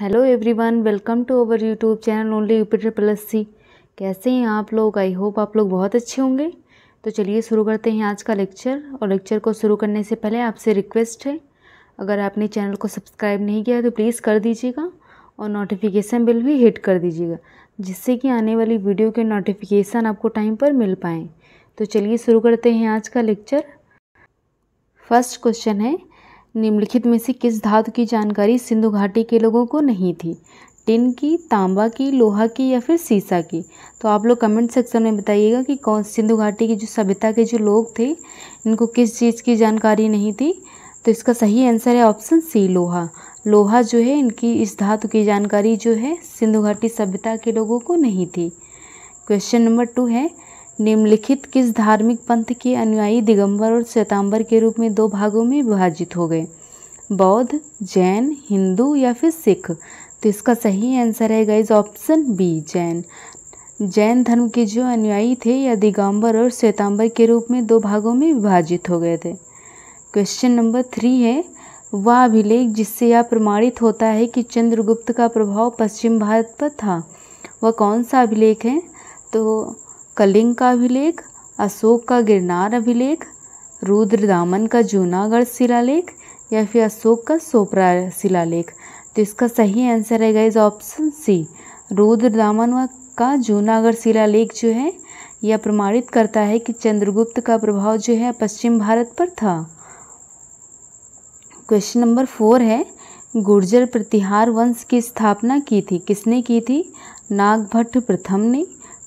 hello everyone welcome to our YouTube channel only यूपीटर plus C कैसे हैं आप लोग आई होप आप लोग बहुत अच्छे होंगे तो चलिए शुरू करते हैं आज का लेक्चर और लेक्चर को शुरू करने से पहले आपसे रिक्वेस्ट है अगर आपने चैनल को सब्सक्राइब नहीं किया तो प्लीज़ कर दीजिएगा और नोटिफिकेशन बिल भी हिट कर दीजिएगा जिससे कि आने वाली वीडियो के नोटिफिकेशन आपको टाइम पर मिल पाएँ तो चलिए शुरू करते हैं आज का लेक्चर फर्स्ट क्वेश्चन है निम्नलिखित में से किस धातु की जानकारी सिंधु घाटी के लोगों को नहीं थी टिन की तांबा की लोहा की या फिर सीसा की तो आप लोग कमेंट सेक्शन में बताइएगा कि कौन सिंधु घाटी की जो सभ्यता के जो लोग थे इनको किस चीज़ की जानकारी नहीं थी तो इसका सही आंसर है ऑप्शन सी लोहा लोहा जो है इनकी इस धातु की जानकारी जो है सिंधु घाटी सभ्यता के लोगों को नहीं थी क्वेश्चन नंबर टू है निम्नलिखित किस धार्मिक पंथ के अनुयायी दिगंबर और श्वेतांबर के रूप में दो भागों में विभाजित हो गए बौद्ध जैन हिंदू या फिर सिख तो इसका सही आंसर है guys option B Jain Jain धर्म के जो अनुयायी थे या दिगंबर और श्वेतांबर के रूप में दो भागों में विभाजित हो गए थे क्वेश्चन नंबर थ्री है वह अभिलेख जिससे यह प्रमाणित होता है कि चंद्रगुप्त का प्रभाव पश्चिम भारत पर था वह कौन सा अभिलेख है तो कलिंग का अभिलेख अशोक का गिरनार अभिलेख रुद्र दामन का जूनागढ़ शिलालेख या फिर अशोक का सोपरा शिलालेख तो इसका सही आंसर है गाइज ऑप्शन सी रुद्र दामन का जूनागढ़ शिलालेख जो है यह प्रमाणित करता है कि चंद्रगुप्त का प्रभाव जो है पश्चिम भारत पर था क्वेश्चन नंबर फोर है गुर्जर प्रतिहार वंश की स्थापना की थी किसने की थी नागभट्ट प्रथम ने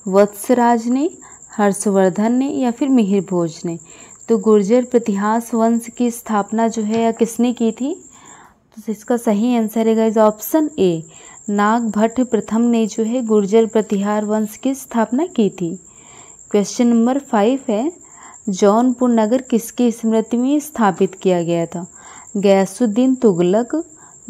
वत्सराज ने हर्षवर्धन ने या फिर मिहिर भोज ने तो गुर्जर प्रतिहास वंश की स्थापना जो है या किसने की थी तो इसका सही आंसर है guys option A Nag Bhatt प्रथम ने जो है गुर्जर प्रतिहार वंश की स्थापना की थी क्वेश्चन नंबर फाइव है जौनपुर नगर किसकी स्मृति में स्थापित किया गया था गयासुद्दीन तुगलक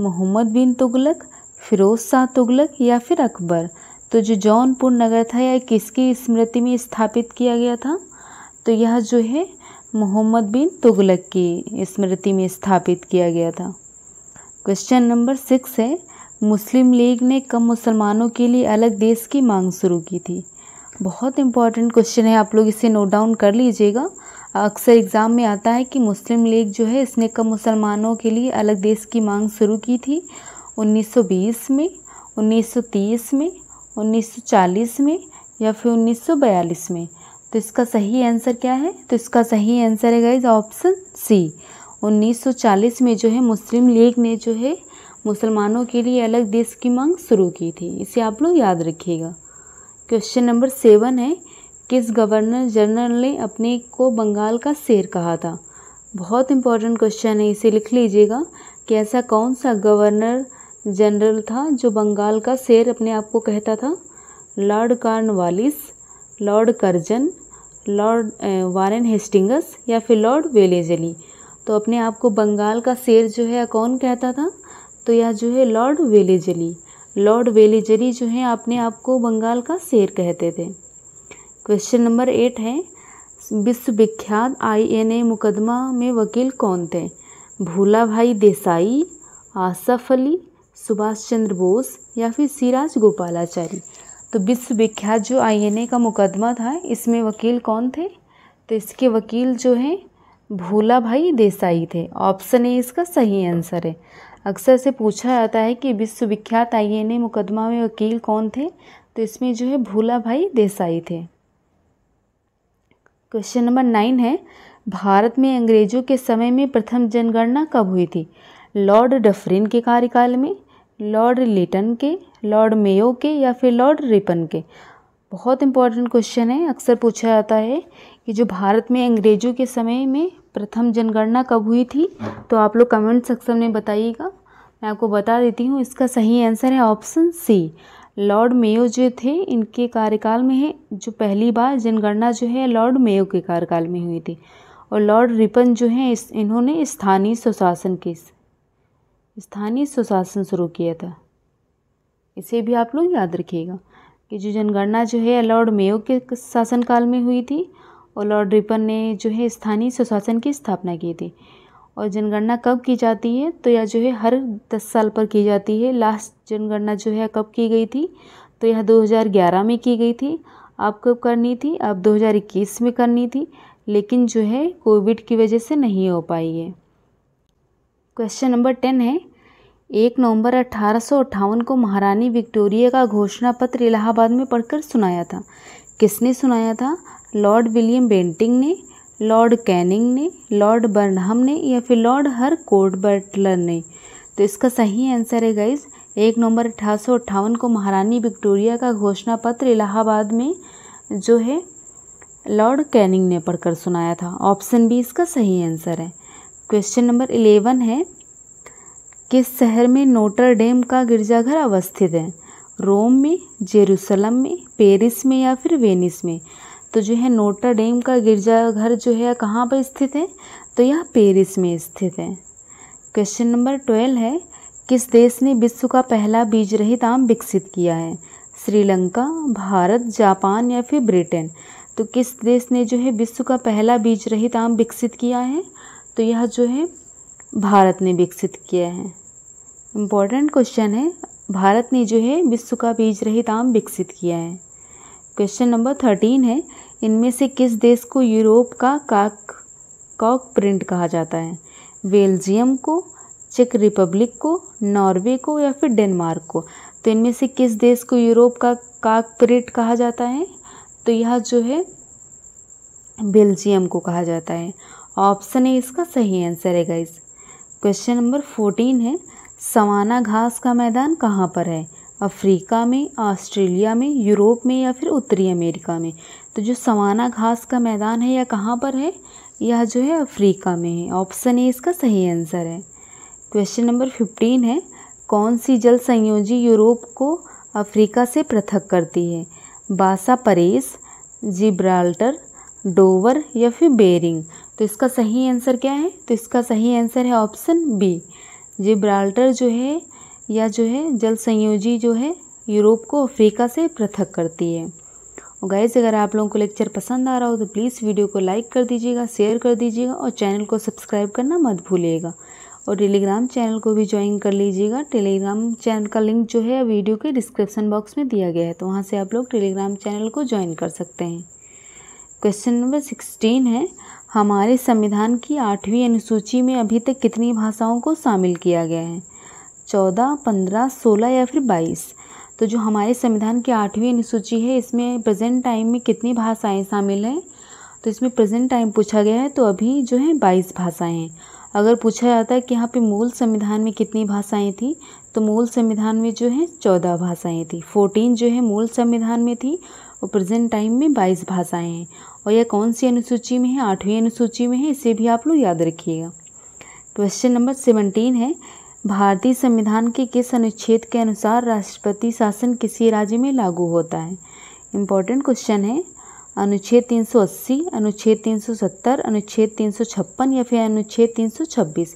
मोहम्मद बिन तुगलक फिरोज शाह तुगलक या फिर अकबर तो जो जौनपुर नगर था यह किसकी स्मृति में स्थापित किया गया था तो यह जो है मोहम्मद बिन तुगलक की स्मृति में स्थापित किया गया था क्वेश्चन नंबर सिक्स है मुस्लिम लीग ने कब मुसलमानों के लिए अलग देश की मांग शुरू की थी बहुत इंपॉर्टेंट क्वेश्चन है आप लोग इसे नोट डाउन कर लीजिएगा अक्सर एग्ज़ाम में आता है कि मुस्लिम लीग जो है इसने कब मुसलमानों के लिए अलग देश की मांग शुरू की थी 1920 में 1930 में 1940 में या फिर 1942 में तो इसका सही आंसर क्या है तो इसका सही आंसर है गाइज ऑप्शन सी 1940 में जो है मुस्लिम लीग ने जो है मुसलमानों के लिए अलग देश की मांग शुरू की थी इसे आप लोग याद रखिएगा क्वेश्चन नंबर सेवन है किस गवर्नर जनरल ने अपने को बंगाल का शेर कहा था बहुत इंपॉर्टेंट क्वेश्चन है इसे लिख लीजिएगा कि ऐसा कौन सा गवर्नर जनरल था जो बंगाल का शेर अपने आप को कहता था Lord Cornwallis Lord Curzon Lord Warren Hastings या फिर लॉर्ड वेलेजली तो अपने आप को बंगाल का शेर जो है कौन कहता था तो यह जो है लॉर्ड वेलेजली लॉर्ड वेलेजली जो है अपने आप को बंगाल का शेर कहते थे क्वेश्चन नंबर एट है विश्वविख्यात ए मुकदमा में वकील कौन थे भूला भाई देसाई आसफ अली सुभाष चंद्र बोस या फिर सिराज गोपालाचारी तो विश्वविख्यात जो आईएनए का मुकदमा था इसमें वकील कौन थे तो इसके वकील जो हैं भोला भाई देसाई थे ऑप्शन ए इसका सही आंसर है अक्सर से पूछा जाता है कि विश्वविख्यात आईएनए मुकदमा में वकील कौन थे तो इसमें जो है भोला भाई देसाई थे क्वेश्चन नंबर नाइन है भारत में अंग्रेजों के समय में प्रथम जनगणना कब हुई थी लॉर्ड डफरिन के कार्यकाल में लॉर्ड लिटन के लॉर्ड मेयो के या फिर लॉर्ड रिपन के बहुत इंपॉर्टेंट क्वेश्चन है अक्सर पूछा जाता है कि जो भारत में अंग्रेजों के समय में प्रथम जनगणना कब हुई थी तो आप लोग कमेंट सेक्शन में बताइएगा मैं आपको बता देती हूँ इसका सही आंसर है ऑप्शन सी लॉर्ड मेयो जो थे इनके कार्यकाल में है जो पहली बार जनगणना जो है लॉर्ड मेयो के कार्यकाल में हुई थी और लॉर्ड रिपन जो हैं इस इन्होंने स्थानीय सुशासन के स्थानीय सुशासन शुरू किया था इसे भी आप लोग याद रखिएगा कि जो जनगणना जो है लॉर्ड मेयो के शासनकाल में हुई थी और लॉर्ड रिपन ने जो है स्थानीय सुशासन की स्थापना की थी और जनगणना कब की जाती है तो यह जो है हर दस साल पर की जाती है लास्ट जनगणना जो है कब की गई थी तो यह 2011 में की गई थी आप कब करनी थी आप 2021 में करनी थी लेकिन जो है कोविड की वजह से नहीं हो पाई है क्वेश्चन नंबर टेन है एक नवंबर अठारह को महारानी विक्टोरिया का घोषणा पत्र इलाहाबाद में पढ़कर सुनाया था किसने सुनाया था लॉर्ड विलियम बेंटिंग ने लॉर्ड कैनिंग ने लॉर्ड बर्नहम ने या फिर लॉर्ड हर कोर्ट बटलर ने तो इसका सही आंसर है गाइज एक नवंबर अठारह को महारानी विक्टोरिया का घोषणा पत्र इलाहाबाद में जो है लॉर्ड कैनिंग ने पढ़कर सुनाया था ऑप्शन बी इसका सही आंसर है क्वेश्चन नंबर इलेवन है किस शहर में नोटर डेम का गिरजाघर अवस्थित है रोम में जेरूसलम में पेरिस में या फिर वेनिस में तो जो है नोटर डेम का गिरजाघर जो है कहाँ पर स्थित है तो यह पेरिस में स्थित है क्वेश्चन नंबर ट्वेल्व है किस देश ने विश्व का पहला बीज रहित आम विकसित किया है श्रीलंका भारत जापान या फिर ब्रिटेन तो किस देश ने जो है विश्व का पहला बीज रहित आम विकसित किया है तो यह जो है भारत ने विकसित किया है इम्पॉर्टेंट क्वेश्चन है भारत ने जो है विश्व का बीज रहित आम विकसित किया है क्वेश्चन नंबर थर्टीन है इनमें से किस देश को यूरोप का काक कॉक प्रिंट कहा जाता है बेल्जियम को चेक रिपब्लिक को नॉर्वे को या फिर डेनमार्क को तो इनमें से किस देश को यूरोप का काक प्रिंट कहा जाता है तो यह जो है बेल्जियम को कहा जाता है ऑप्शन ए इसका सही आंसर है गाइस क्वेश्चन नंबर फोर्टीन है सवाना घास का मैदान कहाँ पर है अफ्रीका में ऑस्ट्रेलिया में यूरोप में या फिर उत्तरी अमेरिका में तो जो सवाना घास का मैदान है यह कहाँ पर है यह जो है अफ्रीका में है ऑप्शन ए इसका सही आंसर है क्वेश्चन नंबर फिफ्टीन है कौन सी जल संयोजी यूरोप को अफ्रीका से पृथक करती है बासा परेस जिब्राल्टर डोवर या फिर बेरिंग तो इसका सही आंसर क्या है तो इसका सही आंसर है ऑप्शन बी जिब्राल्टर जो है या जो है जल संयोजी जो है यूरोप को अफ्रीका से पृथक करती है और गाइज अगर आप लोगों को लेक्चर पसंद आ रहा हो तो प्लीज़ वीडियो को लाइक कर दीजिएगा शेयर कर दीजिएगा और चैनल को सब्सक्राइब करना मत भूलिएगा और टेलीग्राम चैनल को भी ज्वाइन कर लीजिएगा टेलीग्राम चैनल का लिंक जो है वीडियो के डिस्क्रिप्शन बॉक्स में दिया गया है तो वहाँ से आप लोग टेलीग्राम चैनल को ज्वाइन कर सकते हैं क्वेश्चन नंबर सिक्सटीन है हमारे संविधान की आठवीं अनुसूची में अभी तक कितनी भाषाओं को शामिल किया गया है चौदह पंद्रह सोलह या फिर बाईस तो जो हमारे संविधान की आठवीं अनुसूची है इसमें प्रेजेंट टाइम में कितनी भाषाएं शामिल हैं तो इसमें प्रेजेंट टाइम पूछा गया है तो अभी जो है बाईस भाषाएं हैं अगर पूछा जाता है कि यहाँ पे मूल संविधान में कितनी भाषाएं थी तो मूल संविधान में जो है चौदह भाषाएं थी फोर्टीन जो है मूल संविधान में थी और प्रेजेंट टाइम में बाईस भाषाएं हैं और यह कौन सी अनुसूची में है आठवीं अनुसूची में है इसे भी आप लोग याद रखिएगा क्वेश्चन नंबर सेवनटीन है भारतीय संविधान के किस अनुच्छेद के अनुसार राष्ट्रपति शासन किसी राज्य में लागू होता है इम्पोर्टेंट क्वेश्चन है अनुच्छेद 380, अनुच्छेद 370, अनुच्छेद 356 या फिर अनुच्छेद 326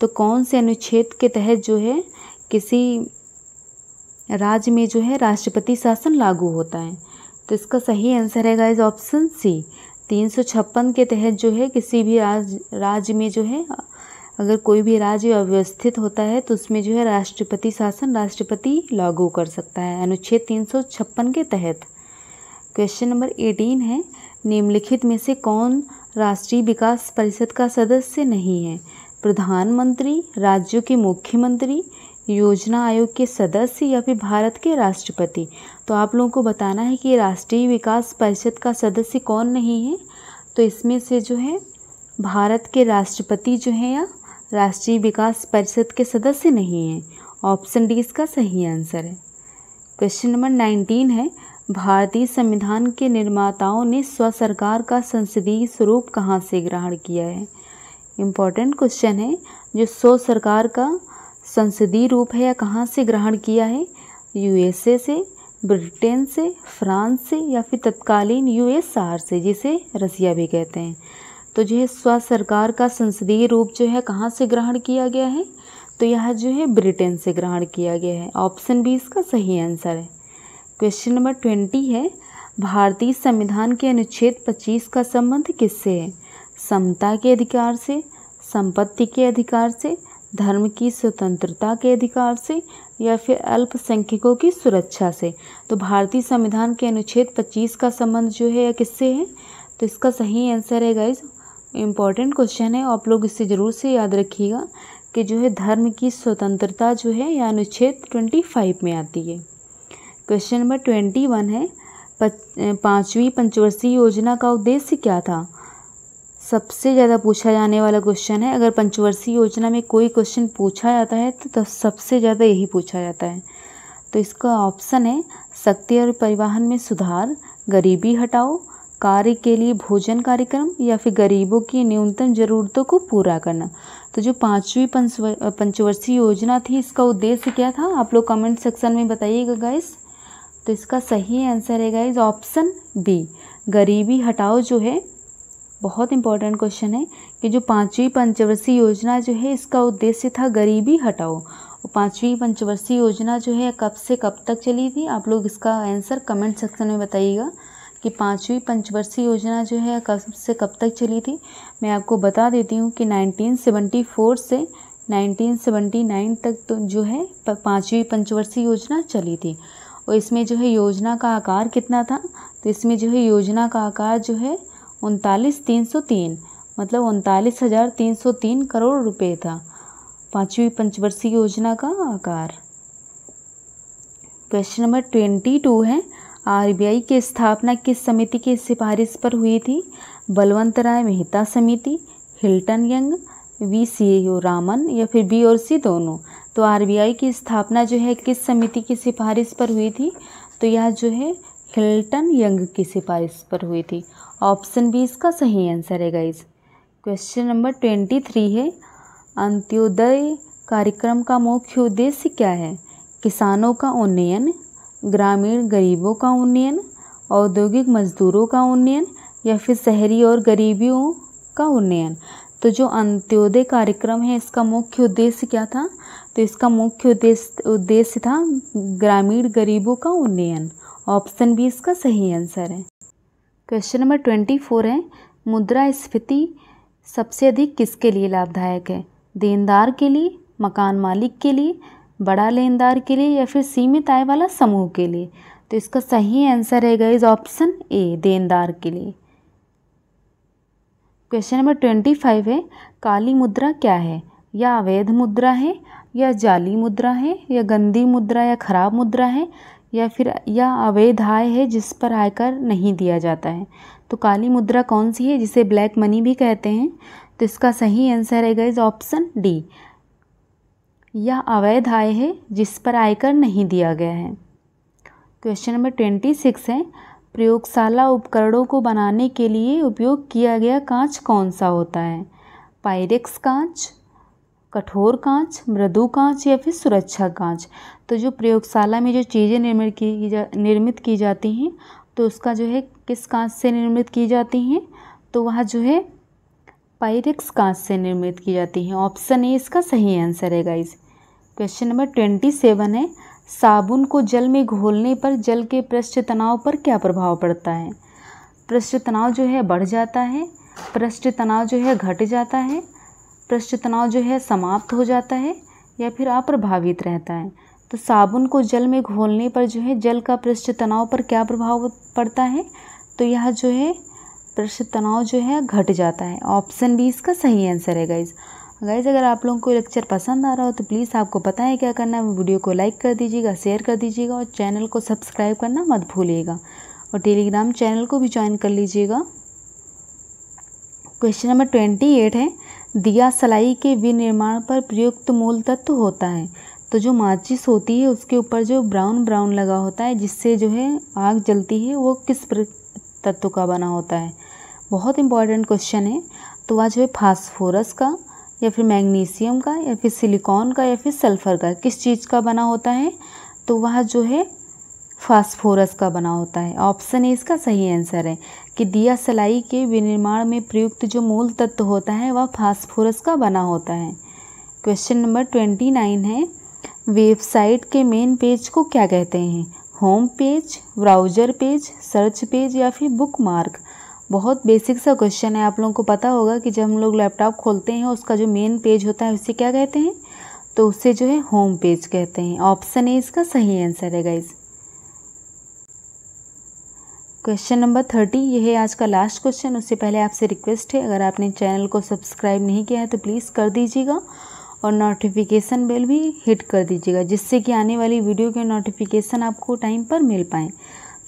तो कौन से अनुच्छेद के तहत जो है किसी राज्य में जो है राष्ट्रपति शासन लागू होता है तो इसका सही आंसर है गाइज ऑप्शन सी तीन सौ छप्पन के तहत जो है किसी भी राज राज्य में जो है अगर कोई भी राज्य अव्यवस्थित होता है तो उसमें जो है राष्ट्रपति शासन राष्ट्रपति लागू कर सकता है अनुच्छेद तीन सौ छप्पन के तहत क्वेश्चन नंबर एटीन है निम्नलिखित में से कौन राष्ट्रीय विकास परिषद का सदस्य नहीं है प्रधानमंत्री राज्यों के मुख्यमंत्री योजना आयोग के सदस्य या फिर भारत के राष्ट्रपति तो आप लोगों को बताना है कि राष्ट्रीय विकास परिषद का सदस्य कौन नहीं है तो इसमें से जो है भारत के राष्ट्रपति जो हैं या राष्ट्रीय विकास परिषद के सदस्य नहीं हैं ऑप्शन डी इसका सही आंसर है क्वेश्चन नंबर नाइनटीन है भारतीय संविधान के निर्माताओं ने स्व सरकार का संसदीय स्वरूप कहाँ से ग्रहण किया है इम्पॉर्टेंट क्वेश्चन है जो स्व सरकार का संसदीय रूप है या कहाँ से ग्रहण किया है यूएसए से ब्रिटेन से फ्रांस से या फिर तत्कालीन यूएसआर से जिसे रसिया भी कहते हैं तो जो है स्व सरकार का संसदीय रूप जो है कहाँ से ग्रहण किया गया है तो यह जो है ब्रिटेन से ग्रहण किया गया है ऑप्शन बी इसका सही आंसर है क्वेश्चन नंबर ट्वेंटी है भारतीय संविधान के अनुच्छेद पच्चीस का संबंध किससे है समता के अधिकार से संपत्ति के अधिकार से धर्म की स्वतंत्रता के अधिकार से या फिर अल्पसंख्यकों की सुरक्षा से तो भारतीय संविधान के अनुच्छेद 25 का संबंध जो है या किससे है तो इसका सही आंसर है गाइज इम्पॉर्टेंट क्वेश्चन है आप लोग इससे ज़रूर से याद रखिएगा कि जो है धर्म की स्वतंत्रता जो है या अनुच्छेद ट्वेंटी में आती है क्वेश्चन नंबर ट्वेंटी है पाँचवीं पंचवर्षीय योजना का उद्देश्य क्या था सबसे ज़्यादा पूछा जाने वाला क्वेश्चन है अगर पंचवर्षीय योजना में कोई क्वेश्चन पूछा जाता है तो, तो सबसे ज़्यादा यही पूछा जाता है तो इसका ऑप्शन है शक्ति और परिवहन में सुधार गरीबी हटाओ कार्य के लिए भोजन कार्यक्रम या फिर गरीबों की न्यूनतम ज़रूरतों को पूरा करना तो जो पाँचवीं पंचवर्षीय योजना थी इसका उद्देश्य क्या था आप लोग कमेंट सेक्शन में बताइएगा गाइस तो इसका सही आंसर है गाइस ऑप्शन बी गरीबी हटाओ जो है बहुत इंपॉर्टेंट क्वेश्चन है कि जो पाँचवीं पंचवर्षीय योजना जो है इसका उद्देश्य था गरीबी हटाओ पाँचवीं पंचवर्षीय योजना जो है कब से कब तक चली थी आप लोग इसका आंसर कमेंट सेक्शन में बताइएगा कि पाँचवीं पंचवर्षीय योजना जो है कब से कब तक चली थी मैं आपको बता देती हूँ कि 1974 से 1979 तक तो जो है पाँचवीं पंचवर्षीय योजना चली थी और इसमें जो है योजना का आकार कितना था तो इसमें जो है योजना का आकार जो है उनतालीस तीन सौ तीन मतलब उनतालीस हज़ार तीन सौ तीन करोड़ रुपए था पाँचवीं पंचवर्षीय योजना का आकार क्वेश्चन नंबर ट्वेंटी टू है आरबीआई की स्थापना किस समिति की सिफारिश पर हुई थी बलवंत राय मेहता समिति Hilton Young V C O Raman या फिर बी और सी दोनों तो आरबीआई की स्थापना जो है किस समिति की सिफारिश पर हुई थी तो यह जो है हिल्टन यंग की सिफारिश पर हुई थी ऑप्शन बी इसका सही आंसर है guys question number twenty three है अंत्योदय कार्यक्रम का मुख्य उद्देश्य क्या है किसानों का उन्नयन ग्रामीण गरीबों का उन्नयन औद्योगिक मजदूरों का उन्नयन या फिर शहरी और गरीबियों का उन्नयन तो जो अंत्योदय कार्यक्रम है इसका मुख्य उद्देश्य क्या था तो इसका मुख्य उद्देश्य उद्देश्य था ग्रामीण गरीबों का उन्नयन ऑप्शन बी इसका सही आंसर है क्वेश्चन नंबर ट्वेंटी फोर है मुद्रा स्फीति सबसे अधिक किसके लिए लाभदायक है देनदार के लिए मकान मालिक के लिए बड़ा लेनदार के लिए या फिर सीमित आय वाला समूह के लिए तो इसका सही आंसर है गाइज ऑप्शन ए देनदार के लिए क्वेश्चन नंबर ट्वेंटी फाइव है काली मुद्रा क्या है या अवैध मुद्रा है या जाली मुद्रा है या गंदी मुद्रा या खराब मुद्रा है या फिर यह अवैध आय है जिस पर आयकर नहीं दिया जाता है तो काली मुद्रा कौन सी है जिसे ब्लैक मनी भी कहते हैं तो इसका सही आंसर है इज ऑप्शन डी यह अवैध आय है जिस पर आयकर नहीं दिया गया है क्वेश्चन नंबर ट्वेंटी सिक्स है प्रयोगशाला उपकरणों को बनाने के लिए उपयोग किया गया कांच कौन सा होता है पायरेक्स कांच कठोर कांच मृदु कांच या फिर सुरक्षा कांच तो जो प्रयोगशाला में जो चीज़ें निर्मित की जा निर्मित की जाती हैं तो उसका जो है किस कांच से निर्मित की जाती हैं तो वह जो है पायरिक्स कांच से निर्मित की जाती हैं ऑप्शन ए इसका सही आंसर है guys question number twenty seven है साबुन को जल में घोलने पर जल के पृष्ठ तनाव पर क्या प्रभाव पड़ता है पृष्ठ तनाव जो है बढ़ जाता है पृष्ठ तनाव जो है घट जाता है पृष्ठ तनाव जो है समाप्त हो जाता है या फिर अप्रभावित रहता है तो साबुन को जल में घोलने पर जो है जल का पृष्ठ तनाव पर क्या प्रभाव पड़ता है तो यह जो है पृष्ठ तनाव जो है घट जाता है ऑप्शन बी इसका सही आंसर है गाइज़ गाइज़ अगर आप लोगों को लेक्चर पसंद आ रहा हो तो प्लीज़ आपको पता है क्या करना है वीडियो को लाइक कर दीजिएगा शेयर कर दीजिएगा और चैनल को सब्सक्राइब करना मत भूलिएगा और टेलीग्राम चैनल को भी ज्वाइन कर लीजिएगा क्वेश्चन नंबर ट्वेंटी एट है दिया सलाई के विनिर्माण पर प्रयुक्त मूल तत्व होता है तो जो माचिस होती है उसके ऊपर जो ब्राउन ब्राउन लगा होता है जिससे जो है आग जलती है वो किस तत्व का बना होता है बहुत इंपॉर्टेंट क्वेश्चन है तो वह जो है फास्फोरस का या फिर मैग्नीशियम का या फिर सिलिकॉन का या फिर सल्फ़र का किस चीज़ का बना होता है तो वह जो है फास्फोरस का बना होता है ऑप्शन ए इसका सही आंसर है कि दिया सलाई के विनिर्माण में प्रयुक्त जो मूल तत्व होता है वह फास्फोरस का बना होता है क्वेश्चन नंबर ट्वेंटी नाइन है वेबसाइट के मेन पेज को क्या कहते हैं home page browser page search page या फिर बुक मार्क बहुत बेसिक सा क्वेश्चन है आप लोगों को पता होगा कि जब हम लोग लैपटॉप खोलते हैं उसका जो मेन पेज होता है उसे क्या कहते हैं तो उसे जो है होम पेज कहते हैं ऑप्शन ए इसका सही आंसर है गाइज़ क्वेश्चन नंबर थर्टी यह है आज का लास्ट क्वेश्चन उससे पहले आपसे रिक्वेस्ट है अगर आपने चैनल को सब्सक्राइब नहीं किया है तो प्लीज़ कर दीजिएगा और नोटिफिकेशन बेल भी हिट कर दीजिएगा जिससे कि आने वाली वीडियो के नोटिफिकेशन आपको टाइम पर मिल पाएँ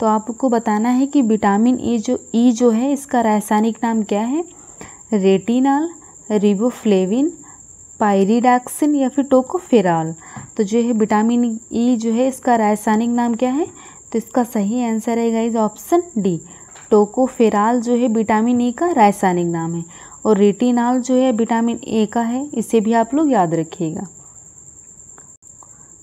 तो आपको बताना है कि विटामिन ए जो ई e जो है इसका रासायनिक नाम क्या है रेटिनॉल रिबोफ्लेविन पायरिडाक्सिन या फिर टोकोफेराल तो जो है विटामिन ई e जो है इसका रासायनिक नाम क्या है तो इसका सही आंसर है गाइज ऑप्शन डी टोकोफेराल जो है विटामिन ई का रासायनिक नाम है और रेटिनाल जो है विटामिन ए का है इसे भी आप लोग याद रखिएगा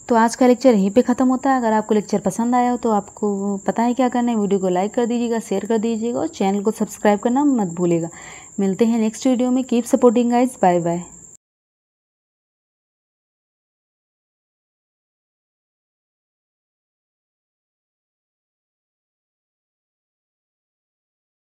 तो आज का लेक्चर यहीं पे ख़त्म होता है अगर आपको लेक्चर पसंद आया हो तो आपको पता है क्या करना है वीडियो को लाइक कर दीजिएगा शेयर कर दीजिएगा और चैनल को सब्सक्राइब करना मत भूलेगा मिलते हैं नेक्स्ट वीडियो में keep supporting guys bye bye